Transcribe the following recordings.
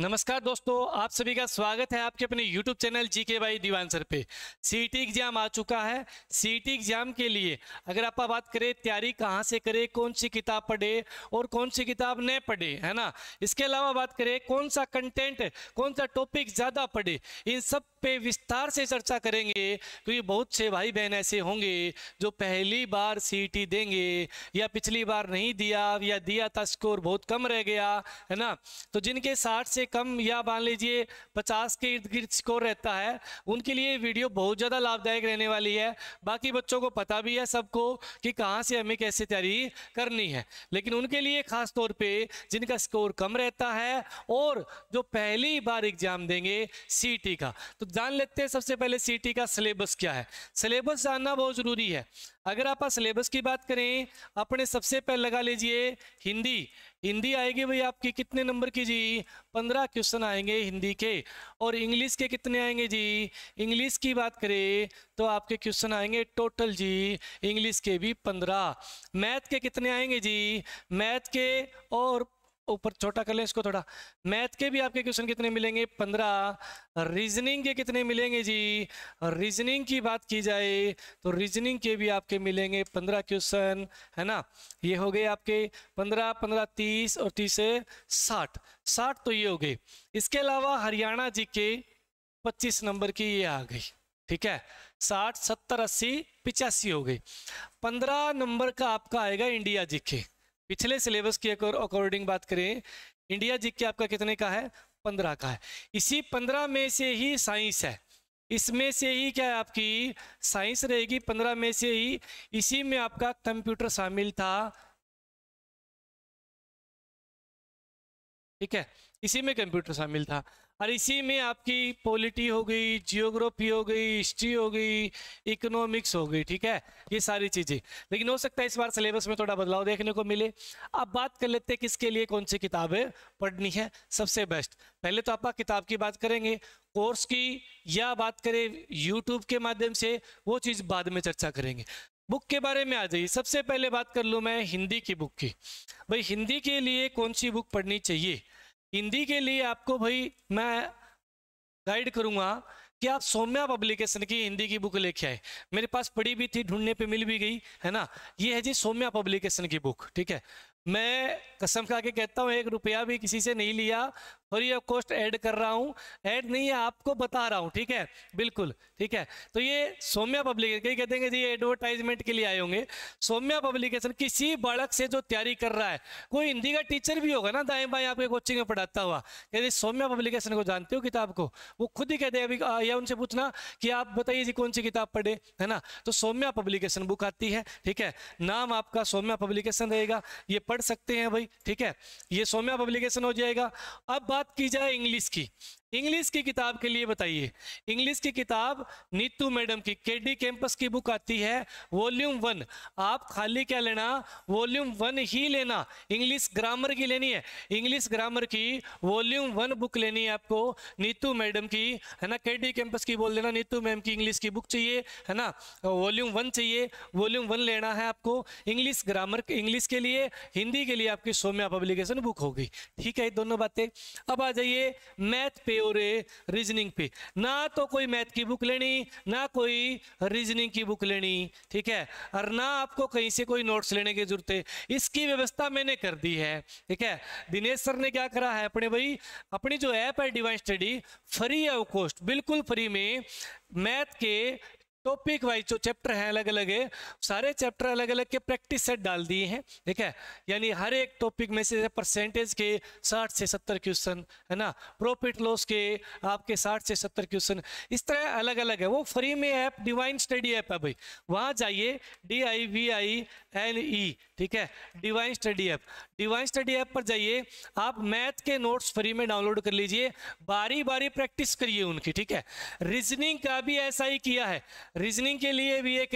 नमस्कार दोस्तों आप सभी का स्वागत है आपके अपने YouTube चैनल जी के बाई दीवान सर पे सी टी एग्जाम आ चुका है सी टी एग्जाम के लिए अगर आप बात करें तैयारी कहाँ से करें कौन सी किताब पढ़े और कौन सी किताब न पढ़े है ना इसके अलावा बात करें कौन सा कंटेंट कौन सा टॉपिक ज़्यादा पढ़े इन सब पे विस्तार से चर्चा करेंगे क्योंकि बहुत से भाई बहन ऐसे होंगे जो पहली बार सी e देंगे या पिछली बार नहीं दिया या दिया था स्कोर बहुत कम रह गया है ना तो जिनके साठ से कम या मान लीजिए पचास के इर्द गिर्द स्कोर रहता है उनके लिए वीडियो बहुत ज़्यादा लाभदायक रहने वाली है बाकी बच्चों को पता भी है सबको कि कहाँ से हमें कैसे तैयारी करनी है लेकिन उनके लिए खास तौर पे जिनका स्कोर कम रहता है और जो पहली बार एग्जाम देंगे सी का तो जान लेते हैं सबसे पहले सी का सिलेबस क्या है सिलेबस जानना बहुत ज़रूरी है अगर आप सिलेबस की बात करें अपने सबसे पहले लगा लीजिए हिंदी हिंदी आएगी भाई आपकी कितने नंबर की जी पंद्रह क्वेश्चन आएंगे हिंदी के और इंग्लिश के कितने आएंगे जी इंग्लिश की बात करें तो आपके क्वेश्चन आएंगे टोटल जी इंग्लिश के भी पंद्रह मैथ के कितने आएंगे जी मैथ के और ऊपर छोटा कर लें इसको थोड़ा मैथ के भी आपके क्वेश्चन कितने मिलेंगे पंद्रह रीजनिंग के कितने मिलेंगे जी रीजनिंग की बात की जाए तो रीजनिंग के भी आपके मिलेंगे पंद्रह क्वेश्चन है ना ये हो गए आपके पंद्रह पंद्रह तीस और तीस से साठ साठ तो ये हो गए इसके अलावा हरियाणा जी के पच्चीस नंबर की ये आ गई ठीक है साठ सत्तर अस्सी पिचासी हो गई पंद्रह नंबर का आपका आएगा इंडिया जी के पिछले सिलेबस के अकॉर्डिंग बात करें इंडिया जी के आपका कितने का है पंद्रह का है इसी पंद्रह में से ही साइंस है इसमें से ही क्या है आपकी साइंस रहेगी पंद्रह में से ही इसी में आपका कंप्यूटर शामिल था ठीक है इसी में कंप्यूटर शामिल था और इसी में आपकी पॉलिटी हो गई जियोग्राफी हो गई हिस्ट्री हो गई इकोनॉमिक्स हो गई ठीक है ये सारी चीज़ें लेकिन हो सकता है इस बार सिलेबस में थोड़ा बदलाव देखने को मिले अब बात कर लेते हैं किसके लिए कौन सी किताबें पढ़नी है सबसे बेस्ट पहले तो आप किताब की बात करेंगे कोर्स की या बात करें यूट्यूब के माध्यम से वो चीज़ बाद में चर्चा करेंगे बुक के बारे में आ जाइए सबसे पहले बात कर लूँ मैं हिंदी की बुक की भाई हिंदी के लिए कौन सी बुक पढ़नी चाहिए हिंदी के लिए आपको भाई मैं गाइड करूँगा कि आप सौम्या पब्लिकेशन की हिंदी की बुक लेके आए मेरे पास पड़ी भी थी ढूंढने पे मिल भी गई है ना ये है जी सौम्या पब्लिकेशन की बुक ठीक है मैं कसम खा के कहता हूँ एक रुपया भी किसी से नहीं लिया और ये कॉस्ट ऐड कर रहा हूँ ऐड नहीं है आपको बता रहा हूँ ठीक है बिल्कुल ठीक है तो ये सोम्या पब्लिकेशन कहीं कहते हैं जी ये एडवर्टाइजमेंट के लिए आए होंगे सोम्या पब्लिकेशन किसी बालक से जो तैयारी कर रहा है कोई हिंदी का टीचर भी होगा ना दाएं बाएं आपके कोचिंग में पढ़ाता हुआ कहते सोम्या पब्लिकेशन को जानते हो किताब को वो खुद ही कहते हैं अभी या उनसे पूछना कि आप बताइए जी कौन सी किताब पढ़े है ना तो सोम्या पब्लिकेशन बुक आती है ठीक है नाम आपका सोम्या पब्लिकेशन रहेगा ये पढ़ सकते हैं भाई ठीक है ये सोम्या पब्लिकेशन हो जाएगा अब बात की जाए इंग्लिश की इंग्लिश की किताब के लिए बताइए इंग्लिश की किताब नीतू मैडम की के डी कैंपस की बुक आती है वॉल्यूम वन आप खाली क्या लेना वॉल्यूम वन ही लेना इंग्लिश ग्रामर की लेनी है इंग्लिश ग्रामर की वॉल्यूम वन बुक लेनी है आपको नीतू मैडम की है ना के डी कैंपस की बोल देना नीतू मैम की इंग्लिश की बुक चाहिए है ना वॉल्यूम वन चाहिए वॉल्यूम वन लेना है आपको इंग्लिश ग्रामर इंग्लिश के लिए हिंदी के लिए आपकी सोम्या पब्लिकेशन बुक होगी ठीक है दोनों बातें अब आ जाइए मैथ पे पे और रीजनिंग पे ना तो कोई मैथ की बुक लेनी ना कोई रीजनिंग की बुक लेनी ठीक है और ना आपको कहीं से कोई नोट्स लेने की जरूरत है इसकी व्यवस्था मैंने कर दी है ठीक है दिनेश सर ने क्या करा है अपने भाई अपनी जो ऐप है डिवाइन स्टडी फ्री है कॉस्ट बिल्कुल फ्री में मैथ के टॉपिक वाइज जो चैप्टर हैं अलग अलग है सारे चैप्टर अलग अलग के प्रैक्टिस सेट डाल दिए हैं ठीक है यानी हर एक टॉपिक में से परसेंटेज के साठ से सत्तर क्वेश्चन है ना प्रॉफिट लॉस के आपके 60 से 70 क्वेश्चन इस तरह अलग अलग है वो फ्री में ऐप डिवाइन स्टडी ऐप है भाई वहाँ जाइए D I V I L E ठीक है divine study app divine study app पर जाइए आप मैथ के नोट्स फ्री में डाउनलोड कर लीजिए बारी बारी प्रैक्टिस करिए उनकी ठीक है रीजनिंग का भी ऐसा ही किया है रीजनिंग के लिए भी एक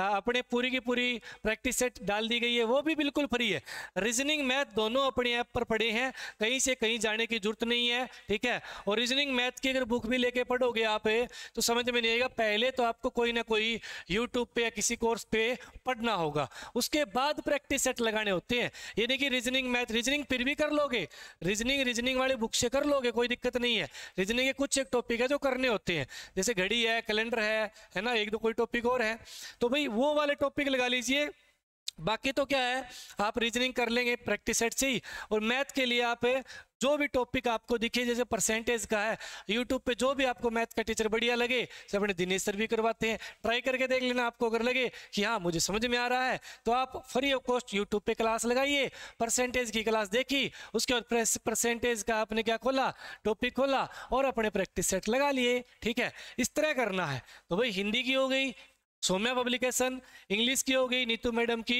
अपने पूरी की पूरी प्रैक्टिस सेट डाल दी गई है वो भी बिल्कुल फ्री है रीजनिंग मैथ दोनों अपने ऐप पर पढ़े हैं कहीं से कहीं जाने की जरूरत नहीं है ठीक है और रीजनिंग मैथ की अगर बुक भी लेके पढ़ोगे आप तो समझ में नहीं आएगा पहले तो आपको कोई ना कोई यूट्यूब पे या किसी कोर्स पे पढ़ना होगा उसके बाद प्रैक्टिस सेट लगाने होते हैं यानी कि रीजनिंग मैथ रीजनिंग फिर भी कर लोगे रीजनिंग रीजनिंग वाली बुक से कर लोगे कोई दिक्कत नहीं है रीजनिंग के कुछ एक टॉपिक है जो करने होते हैं जैसे घड़ी है कैलेंडर है है ना होगा एक दो कोई टॉपिक और है तो भाई वो वाले टॉपिक लगा लीजिए बाकी तो क्या है आप रीजनिंग कर लेंगे प्रैक्टिस सेट से ही और मैथ के लिए आप जो भी टॉपिक आपको दिखे जैसे परसेंटेज का है यूट्यूब पे जो भी आपको मैथ का टीचर बढ़िया लगे सब अपने दिनेश सर भी करवाते हैं ट्राई करके देख लेना आपको अगर लगे कि हाँ मुझे समझ में आ रहा है तो आप फ्री ऑफ कॉस्ट यूट्यूब पे क्लास लगाइए परसेंटेज की क्लास देखी उसके बाद परसेंटेज का आपने क्या खोला टॉपिक खोला और अपने प्रैक्टिस सेट लगा लिए ठीक है इस तरह करना है तो भाई हिंदी की हो गई सोम्या पब्लिकेशन इंग्लिश की हो गई नीतू मैडम की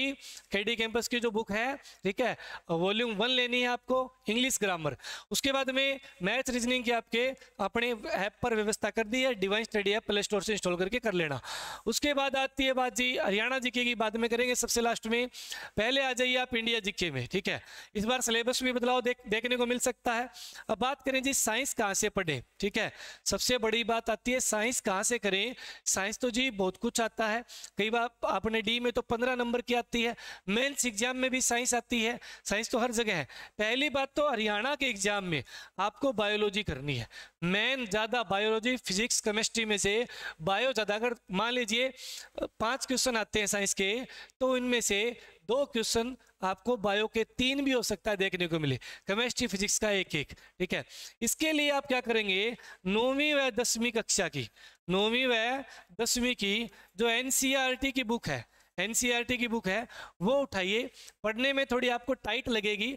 केडी कैंपस की जो बुक है ठीक है वॉल्यूम वन लेनी है आपको इंग्लिश ग्रामर उसके बाद में मैथ रीजनिंग की आपके अपने ऐप पर व्यवस्था कर दी है divine study app play store से इंस्टॉल करके कर लेना उसके बाद आती है बात जी हरियाणा जीके की बाद में करेंगे सबसे लास्ट में पहले आ जाइए आप इंडिया जीके में ठीक है इस बार सिलेबस में बदलाव देख, देखने को मिल सकता है अब बात करें जी साइंस कहाँ से पढ़े ठीक है सबसे बड़ी बात आती है साइंस कहाँ से करें साइंस तो जी बहुत कुछ आता है कई बार आपने डी में तो पंद्रह नंबर की आती है मेन्स एग्जाम में भी साइंस आती है साइंस तो हर जगह है पहली बात तो हरियाणा के एग्जाम में आपको बायोलॉजी करनी है मैन ज़्यादा बायोलॉजी फिजिक्स केमिस्ट्री में से बायो ज़्यादा अगर मान लीजिए पाँच क्वेश्चन आते हैं साइंस के तो इनमें से दो क्वेश्चन आपको बायो के तीन भी हो सकता है देखने को मिले केमिस्ट्री फिजिक्स का एक एक ठीक है इसके लिए आप क्या करेंगे नौवीं व दसवीं कक्षा की नौवीं व दसवीं की जो एन e की बुक है एन e की बुक है वो उठाइए पढ़ने में थोड़ी आपको टाइट लगेगी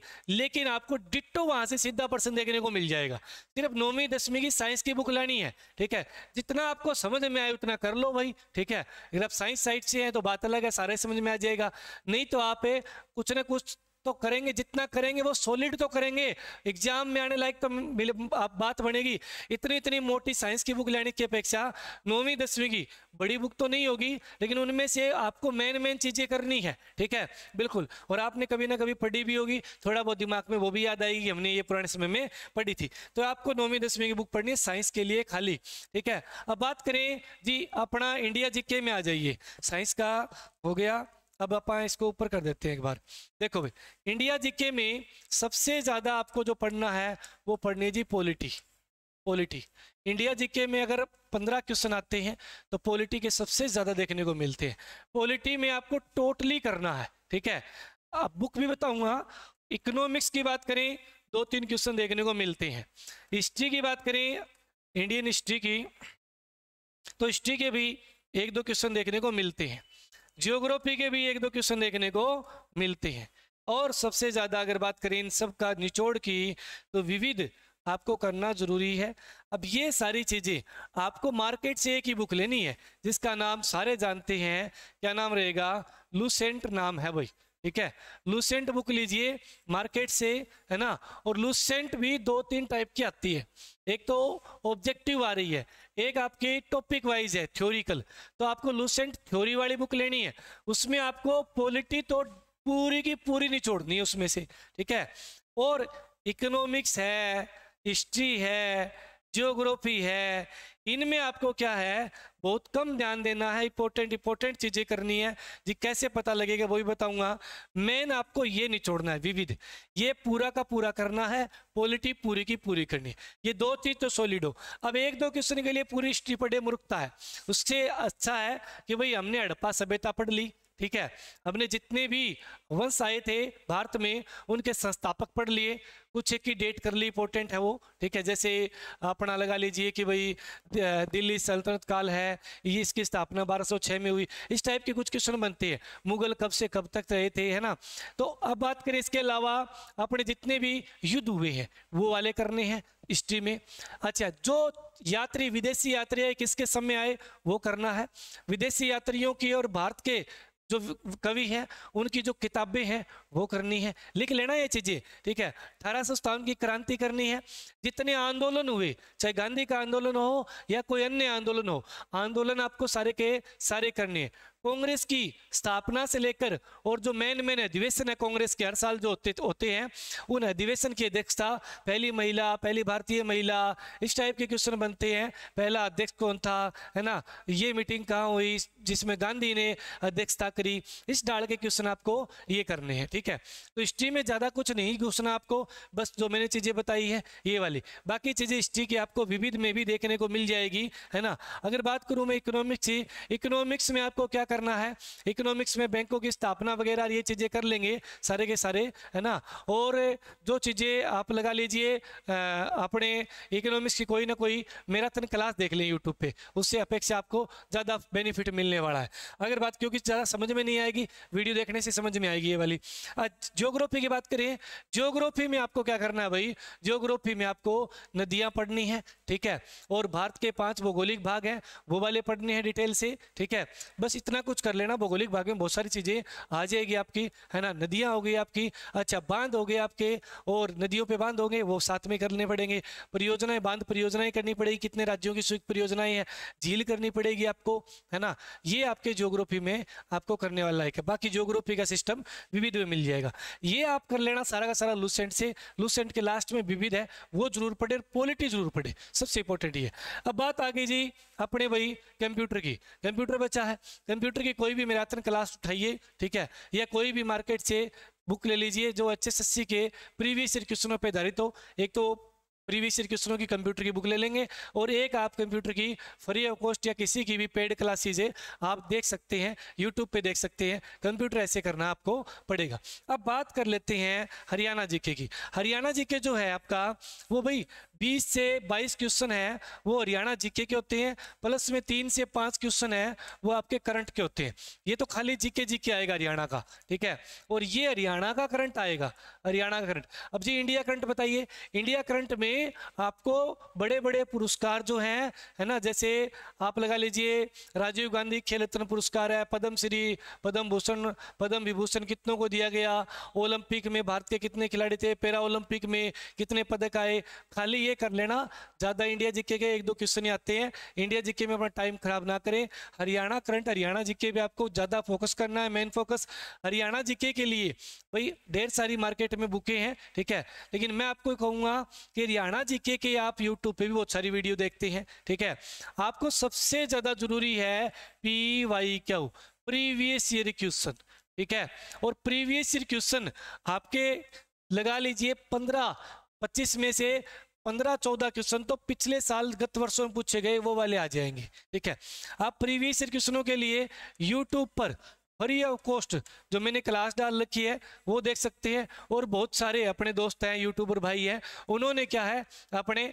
लेकिन आपको डिट्टो वहाँ से सीधा पर्सन देखने को मिल जाएगा सिर्फ नौवीं दसवीं की साइंस की बुक लानी है ठीक है जितना आपको समझ में आए उतना कर लो भाई ठीक है अगर आप साइंस साइड से हैं तो बात अलग है सारे समझ में आ जाएगा नहीं तो आप कुछ ना कुछ तो करेंगे जितना करेंगे वो सॉलिड तो करेंगे एग्जाम में आने लायक तो आप बात बनेगी इतनी इतनी मोटी साइंस की बुक लेने की अपेक्षा नौवीं दसवीं की बड़ी बुक तो नहीं होगी लेकिन उनमें से आपको मेन मेन चीज़ें करनी है ठीक है बिल्कुल और आपने कभी ना कभी पढ़ी भी होगी थोड़ा बहुत दिमाग में वो भी याद आएगी हमने ये पुराने समय में पढ़ी थी तो आपको नौवीं दसवीं की बुक पढ़नी है साइंस के लिए खाली ठीक है अब बात करें जी अपना इंडिया जी में आ जाइए साइंस का हो गया अब आप इसको ऊपर कर देते हैं एक बार देखो भाई इंडिया जीके में सबसे ज़्यादा आपको जो पढ़ना है वो पढ़नी जी पॉलिटी पॉलिटी इंडिया जीके में अगर पंद्रह क्वेश्चन आते हैं तो पॉलिटी के सबसे ज़्यादा देखने को मिलते हैं पॉलिटी में आपको टोटली करना है ठीक है आप बुक भी बताऊंगा इकोनॉमिक्स की बात करें दो तीन क्वेश्चन देखने को मिलते हैं हिस्ट्री की बात करें इंडियन हिस्ट्री की तो हिस्ट्री के भी एक दो क्वेश्चन देखने को मिलते हैं जियोग्राफी के भी एक दो क्वेश्चन देखने को मिलते हैं और सबसे ज़्यादा अगर बात करें इन सब का निचोड़ की तो विविध आपको करना जरूरी है अब ये सारी चीज़ें आपको मार्केट से एक ही बुक लेनी है जिसका नाम सारे जानते हैं क्या नाम रहेगा लूसेंट नाम है भाई ठीक है लूसेंट बुक लीजिए मार्केट से है ना और लूसेंट भी दो तीन टाइप की आती है एक तो ऑब्जेक्टिव आ रही है एक आपकी टॉपिक वाइज है थ्योरिकल तो आपको लूसेंट थ्योरी वाली बुक लेनी है उसमें आपको पॉलिटी तो पूरी की पूरी निचोड़नी है उसमें से ठीक है और इकोनॉमिक्स है हिस्ट्री है जियोग्राफी है इनमें आपको क्या है बहुत कम ध्यान देना है इंपॉर्टेंट इंपॉर्टेंट चीजें करनी है जी कैसे पता लगेगा वही बताऊंगा मेन आपको ये निचोड़ना है विविध ये पूरा का पूरा करना है पॉलिटी पूरी की पूरी करनी ये दो चीज तो सॉलिड हो अब एक दो क्वेश्चन के लिए पूरी हिस्ट्री पढ़े मूर्खता है उससे अच्छा है कि भाई हमने हड़प्पा सभ्यता पढ़ ली ठीक है हमने जितने भी वंश आए थे भारत में उनके संस्थापक पढ़ लिए कुछ एक ही डेट कर ली इंपोर्टेंट है वो ठीक है जैसे अपना लगा लीजिए कि भाई दिल्ली सल्तनत काल है ये इसकी स्थापना 1206 में हुई इस टाइप के कुछ क्वेश्चन बनते हैं मुगल कब से कब तक रहे थे है ना तो अब बात करें इसके अलावा अपने जितने भी युद्ध हुए हैं वो वाले करने हैं हिस्ट्री में अच्छा जो यात्री विदेशी यात्री किसके समय आए वो करना है विदेशी यात्रियों की और भारत के जो कवि हैं उनकी जो किताबें हैं वो करनी है लिख लेना ये चीज़ें ठीक है अठारह की क्रांति करनी है जितने आंदोलन हुए चाहे गांधी का आंदोलन हो या कोई अन्य आंदोलन हो आंदोलन आपको सारे के सारे करने हैं कांग्रेस की स्थापना से लेकर और जो मेन मेन अधिवेशन है कांग्रेस के हर साल जो होते होते हैं उन अधिवेशन की अध्यक्षता पहली महिला पहली भारतीय महिला इस टाइप के क्वेश्चन बनते हैं पहला अध्यक्ष कौन था है ना ये मीटिंग कहाँ हुई जिसमें गांधी ने अध्यक्षता करी इस डाल के क्वेश्चन आपको ये करने हैं ठीक है तो हिस्ट्री में ज़्यादा कुछ नहीं क्वेश्चन आपको बस जो मैंने चीज़ें बताई है ये वाली बाकी चीज़ें हिस्ट्री की आपको विविध में भी देखने को मिल जाएगी है ना अगर बात करूँ मैं इकोनॉमिक्स की इकोनॉमिक्स में आपको क्या करना है इकोनॉमिक्स में बैंकों की स्थापना वगैरह ये चीज़ें कर लेंगे सारे के सारे है ना और जो चीज़ें आप लगा लीजिए अपने इकोनॉमिक्स की कोई ना कोई मैराथन क्लास देख लें यूट्यूब पर उससे अपेक्षा आपको ज़्यादा बेनिफिट मिलने वाला है अगर बात क्योंकि ज़्यादा समझ में नहीं आएगी वीडियो देखने से समझ में आएगी ये वाली ज्योग्राफी की बात करें ज्योग्राफी में आपको क्या करना है भाई ज्योग्राफी में आपको नदियाँ पढ़नी है ठीक है और भारत के पांच भौगोलिक भाग हैं वो वाले पढ़ने हैं डिटेल से ठीक है बस इतना ना कुछ कर लेना भौगोलिक भाग में बहुत सारी चीज़ें आ जाएगी आपकी है ना नदियां हो गई आपकी अच्छा बांध हो गए आपके और नदियों पे बांध होंगे वो साथ में करने पड़ेंगे परियोजनाएं बांध परियोजनाएं करनी पड़ेगी कितने राज्यों की स्वीकृत परियोजनाएं हैं झील करनी पड़ेगी आपको है ना ये आपके ज्योग्राफी में आपको करने वाला है बाकी ज्योग्राफी का सिस्टम विविध में मिल जाएगा ये आप कर लेना सारा का सारा लूसेंट से लूसेंट के लास्ट में विविध है वो जरूर पढ़े पॉलिटी जरूर पड़े सबसे इंपॉर्टेंट ये अब बात आ गई जी अपने भाई कंप्यूटर की कंप्यूटर बच्चा है कंप्यूटर कंप्यूटर की कोई भी मैराथन क्लास उठाइए ठीक है या कोई भी मार्केट से बुक ले लीजिए जो एच के प्रीवियस ईयर क्वेश्चनों पर आधारित हो एक तो प्रीवियस ईयर क्वेश्चनों की कंप्यूटर की बुक ले लेंगे और एक आप कंप्यूटर की फ्री ऑफ कॉस्ट या किसी की भी पेड क्लासेज है आप देख सकते हैं यूट्यूब पे देख सकते हैं कंप्यूटर ऐसे करना आपको पड़ेगा अब बात कर लेते हैं हरियाणा जीके की हरियाणा जीके जो है आपका वो भाई बीस से बाईस क्वेश्चन है वो हरियाणा जीके के होते हैं प्लस में तीन से पांच क्वेश्चन है वो आपके करंट के होते हैं ये तो खाली जीके जीके आएगा हरियाणा का ठीक है और ये हरियाणा का करंट आएगा हरियाणा का करंट अब जी इंडिया करंट बताइए इंडिया करंट में आपको बड़े बड़े पुरस्कार जो हैं है ना जैसे आप लगा लीजिए राजीव गांधी खेल रत्न पुरस्कार है पद्म श्री पद्म भूषण पद्म विभूषण कितनों को दिया गया ओलंपिक में भारत के कितने खिलाड़ी थे पैरा ओलंपिक में कितने पदक आए खाली ये कर लेना ज़्यादा इंडिया जीके के एक दो क्वेश्चन आते हैं इंडिया जीके में अपना टाइम खराब ना करें हरियाणा करंट हरियाणा जीके पे आपको ज़्यादा फोकस करना है मेन फोकस हरियाणा जीके के लिए भाई ढेर सारी मार्केट में बुकें हैं ठीक है लेकिन मैं आपको कहूँगा कि हरियाणा जीके के आप यूट्यूब पर भी बहुत सारी वीडियो देखते हैं ठीक है आपको सबसे ज़्यादा ज़रूरी है P Y Q previous year question ठीक है और प्रीवियस ईयर क्वेश्चन आपके लगा लीजिए पंद्रह पच्चीस में से पंद्रह चौदह क्वेश्चन तो पिछले साल गत वर्षों में पूछे गए वो वाले आ जाएंगे ठीक है आप प्रीवियस क्वेश्चनों के लिए यूट्यूब पर फ्री ऑफ कॉस्ट जो मैंने क्लास डाल रखी है वो देख सकते हैं और बहुत सारे अपने दोस्त हैं यूट्यूबर भाई हैं उन्होंने क्या है अपने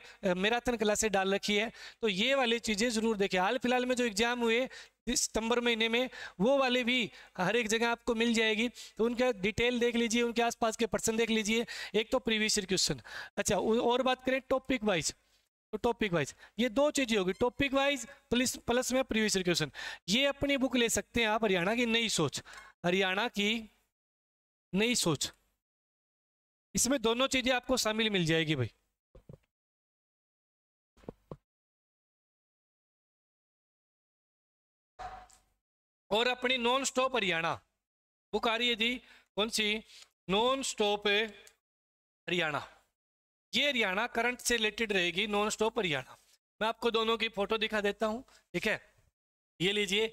मैराथन क्लासेस डाल रखी है तो ये वाली चीज़ें ज़रूर देखें हाल फिलहाल में जो एग्जाम हुए सितंबर महीने में वो वाले भी हर एक जगह आपको मिल जाएगी तो उनका डिटेल देख लीजिए उनके आसपास के पर्सन देख लीजिए एक तो प्रीवियस ईयर क्वेश्चन अच्छा और बात करें टॉपिक वाइज तो टॉपिक वाइज ये दो चीज़ें होगी टॉपिक वाइज प्लस प्लस में प्रीवियस ईयर क्वेश्चन ये अपनी बुक ले सकते हैं आप हरियाणा की नई सोच हरियाणा की नई सोच इसमें दोनों चीज़ें आपको शामिल मिल जाएगी भाई और अपनी नॉन स्टॉप हरियाणा बुक आ रही है जी कौन सी नॉन स्टॉप हरियाणा ये हरियाणा करंट से रिलेटेड रहेगी नॉन स्टॉप हरियाणा मैं आपको दोनों की फोटो दिखा देता हूँ ठीक है ये लीजिए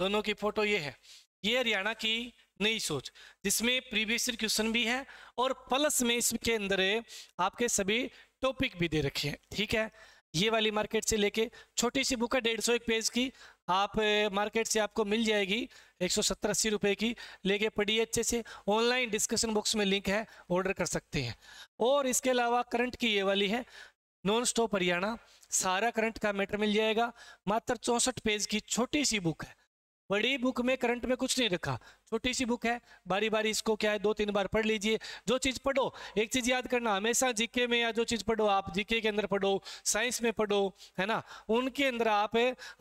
दोनों की फोटो ये है ये हरियाणा की नई सोच जिसमें प्रीवियस क्वेश्चन भी है और प्लस में इसके अंदर आपके सभी टॉपिक भी दे रखे हैं ठीक है ये वाली मार्केट से लेके छोटी सी बुक है डेढ़ सौ एक पेज की आप मार्केट से आपको मिल जाएगी एक सौ सत्तर अस्सी रुपये की लेके पढ़िए अच्छे से ऑनलाइन डिस्कशन बॉक्स में लिंक है ऑर्डर कर सकते हैं और इसके अलावा करंट की ये वाली है नॉन स्टॉप हरियाणा सारा करंट का मैटर मिल जाएगा मात्र चौंसठ पेज की छोटी सी बुक है बड़ी बुक में करंट में कुछ नहीं रखा छोटी सी बुक है बारी बारी इसको क्या है दो तीन बार पढ़ लीजिए जो चीज़ पढ़ो एक चीज़ याद करना हमेशा जीके में या जो चीज़ पढ़ो आप जीके के अंदर पढ़ो साइंस में पढ़ो है ना उनके अंदर आप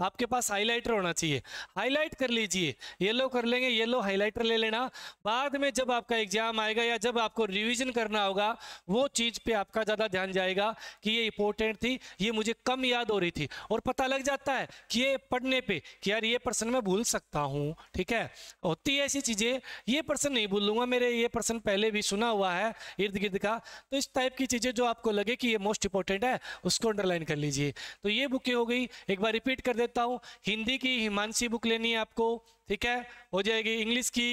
आपके पास हाईलाइटर होना चाहिए हाईलाइट कर लीजिए येलो कर लेंगे येलो हाईलाइटर ले लेना बाद में जब आपका एग्जाम आएगा या जब आपको रिविजन करना होगा वो चीज़ पर आपका ज़्यादा ध्यान जाएगा कि ये इंपॉर्टेंट थी ये मुझे कम याद हो रही थी और पता लग जाता है कि ये पढ़ने पर कि यार ये प्रश्न में भूल सकता सकता हूँ ठीक है होती है ऐसी चीज़ें ये प्रश्न नहीं भूलूंगा मेरे ये प्रश्न पहले भी सुना हुआ है इर्द गिर्द का तो इस टाइप की चीज़ें जो आपको लगे कि ये मोस्ट इंपॉर्टेंट है उसको अंडरलाइन कर लीजिए तो ये बुकें हो गई एक बार रिपीट कर देता हूँ हिंदी की हिमांशी बुक लेनी है आपको ठीक है हो जाएगी इंग्लिश की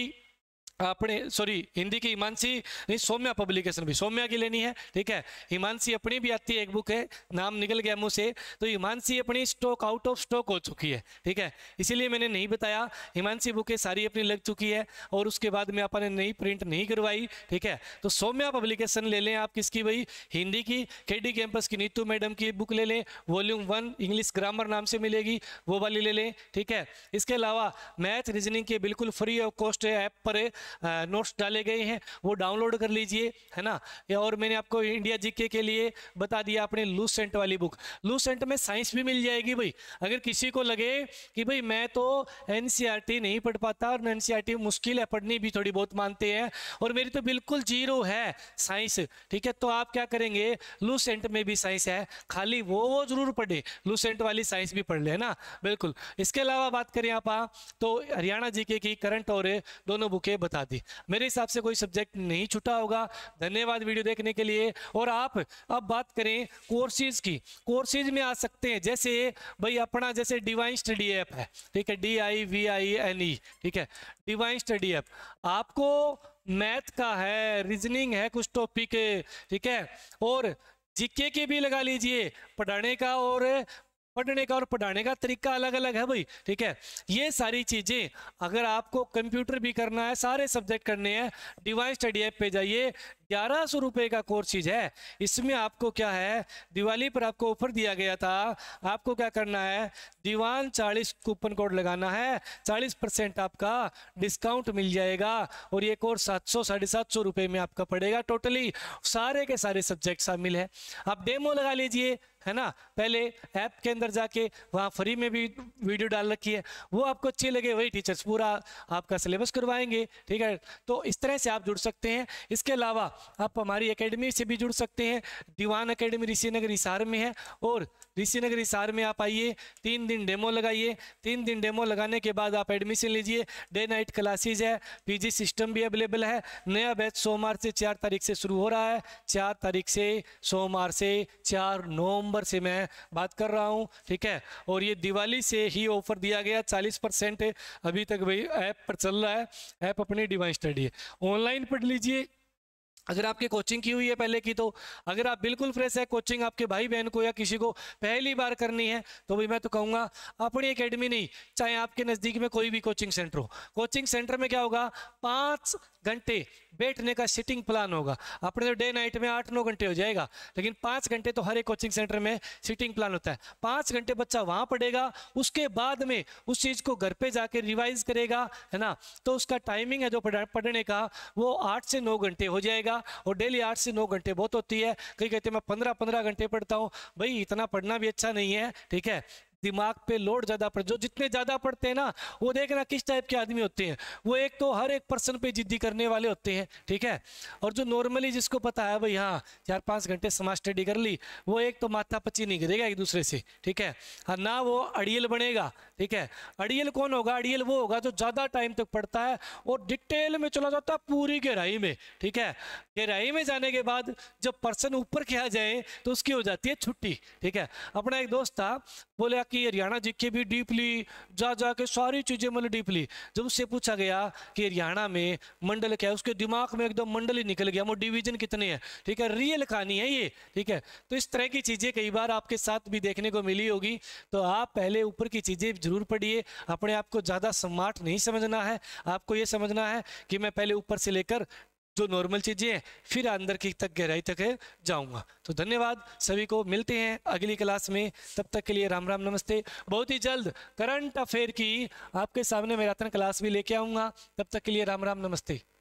अपने सॉरी हिंदी की हिमांसी नहीं सौम्या पब्लिकेशन भी सौम्या की लेनी है ठीक है हिमांसी अपनी भी आती है एक बुक है नाम निकल गया मुँह से तो हिमांसी अपनी स्टॉक आउट ऑफ स्टॉक हो चुकी है ठीक है इसीलिए मैंने नहीं बताया हिमांसी बुकें सारी अपनी लग चुकी है और उसके बाद में आपने नई प्रिंट नहीं करवाई ठीक है तो सौम्या पब्लिकेशन ले लें आप किसकी भाई हिंदी की के डी कैंपस की नीतू मैडम की बुक ले लें वॉल्यूम वन इंग्लिश ग्रामर नाम से मिलेगी वो वाली ले लें ठीक है इसके अलावा मैथ रीजनिंग के बिल्कुल फ्री ऑफ कॉस्ट है ऐप पर है नोट्स डाले गए हैं वो डाउनलोड कर लीजिए है ना और मैंने आपको इंडिया जीके के लिए बता दिया आपने लूसेंट वाली बुक लूसेंट में साइंस भी मिल जाएगी भाई अगर किसी को लगे कि भाई मैं तो एन e नहीं पढ़ पाता और एन e मुश्किल है पढ़नी भी थोड़ी बहुत मानते हैं और मेरी तो बिल्कुल जीरो है साइंस ठीक है तो आप क्या करेंगे लूसेंट में भी साइंस है खाली वो वो जरूर पढ़े लूसेंट वाली साइंस भी पढ़ ले है ना बिल्कुल इसके अलावा बात करें आप हाँ, तो हरियाणा जीके की करंट और दोनों बुकें बता बता दी मेरे हिसाब से कोई सब्जेक्ट नहीं छुटा होगा धन्यवाद वीडियो देखने के लिए और आप अब बात करें कोर्सेज की कोर्सेज में आ सकते हैं जैसे भाई अपना जैसे डिवाइन स्टडी ऐप है ठीक है D I V I N E ठीक है डिवाइन स्टडी ऐप आपको मैथ का है रीजनिंग है कुछ टॉपिक ठीक है और जीके के भी लगा लीजिए पढ़ाने का और पढ़ने का और पढ़ाने का तरीका अलग अलग है भाई ठीक है ये सारी चीज़ें अगर आपको कंप्यूटर भी करना है सारे सब्जेक्ट करने हैं डिवाइस स्टडी ऐप पे जाइए ग्यारह सौ रुपये का कोर्स चीज़ है इसमें आपको क्या है दिवाली पर आपको ऑफर दिया गया था आपको क्या करना है दीवान चालीस कूपन कोड लगाना है चालीस परसेंट आपका डिस्काउंट मिल जाएगा और ये कोर्स सात सौ साढ़े सात सौ रुपये में आपका पड़ेगा टोटली सारे के सारे सब्जेक्ट शामिल है आप डेमो लगा लीजिए है ना पहले ऐप के अंदर जाके वहाँ फ्री में भी वीडियो डाल रखी है वो आपको अच्छे लगे वही टीचर्स पूरा आपका सिलेबस करवाएंगे ठीक है तो इस तरह से आप जुड़ सकते हैं इसके अलावा आप हमारी अकेडमी से भी जुड़ सकते हैं दीवान अकेडमी नगर हिसार में है और ऋषि नगर हिसार में आप आइए तीन दिन डेमो लगाइए तीन दिन डेमो लगाने के बाद आप एडमिशन लीजिए डे नाइट क्लासेज है पीजी सिस्टम भी अवेलेबल है नया बैच सोमवार से चार तारीख से शुरू हो रहा है चार तारीख से सोमवार से चार नवंबर से मैं बात कर रहा हूँ ठीक है और ये दिवाली से ही ऑफर दिया गया चालीस परसेंट अभी तक वही ऐप पर चल रहा है ऐप अपनी डिवाइस स्टडी ऑनलाइन पढ़ लीजिए अगर आपकी कोचिंग की हुई है पहले की तो अगर आप बिल्कुल फ्रेश है कोचिंग आपके भाई बहन को या किसी को पहली बार करनी है तो भी मैं तो कहूँगा अपनी अकेडमी नहीं चाहे आपके नज़दीक में कोई भी कोचिंग सेंटर हो कोचिंग सेंटर में क्या होगा पाँच घंटे बैठने का सिटिंग प्लान होगा अपने तो डे नाइट में आठ नौ घंटे हो जाएगा लेकिन पाँच घंटे तो हर एक कोचिंग सेंटर में सिटिंग प्लान होता है पाँच घंटे बच्चा वहाँ पढ़ेगा उसके बाद में उस चीज़ को घर पर जाकर रिवाइज करेगा है ना तो उसका टाइमिंग है जो पढ़ने का वो आठ से नौ घंटे हो जाएगा और डेली आठ से नौ घंटे बहुत होती है कहीं कहते मैं पंद्रह पंद्रह घंटे पढ़ता हूँ भाई इतना पढ़ना भी अच्छा नहीं है ठीक है दिमाग पे लोड ज़्यादा पड़ जो जितने ज़्यादा पढ़ते हैं ना वो देखना किस टाइप के आदमी होते हैं वो एक तो हर एक पर्सन पे जिद्दी करने वाले होते हैं ठीक है और जो नॉर्मली जिसको पता है भाई हाँ चार पाँच घंटे समाज स्टडी कर ली वो एक तो माथा पच्ची नहीं करेगा एक दूसरे से ठीक है और हाँ, ना वो अड़ियल बनेगा ठीक है अड़ियल कौन होगा अड़ियल वो होगा जो ज़्यादा टाइम तक पढ़ता है और डिटेल में चला जाता है पूरी गहराई में ठीक है गहराई में जाने के बाद जब पर्सन ऊपर किया जाए तो उसकी हो जाती है छुट्टी ठीक है अपना एक दोस्त था बोले कि हरियाणा जीके भी डीपली जा जा के सारी चीज़ें मतलब डीपली जब उससे पूछा गया कि हरियाणा में मंडल क्या है उसके दिमाग में एकदम मंडल ही निकल गया वो डिवीजन कितने हैं ठीक है रियल कहानी है ये ठीक है तो इस तरह की चीज़ें कई बार आपके साथ भी देखने को मिली होगी तो आप पहले ऊपर की चीज़ें जरूर पढ़िए अपने आप को ज़्यादा स्मार्ट नहीं समझना है आपको ये समझना है कि मैं पहले ऊपर से लेकर जो नॉर्मल चीज़ें हैं फिर अंदर की तक गहराई तक जाऊंगा जाऊँगा तो धन्यवाद सभी को मिलते हैं अगली क्लास में तब तक के लिए राम राम नमस्ते बहुत ही जल्द करंट अफेयर की आपके सामने मैराथन क्लास भी लेके आऊँगा तब तक के लिए राम राम नमस्ते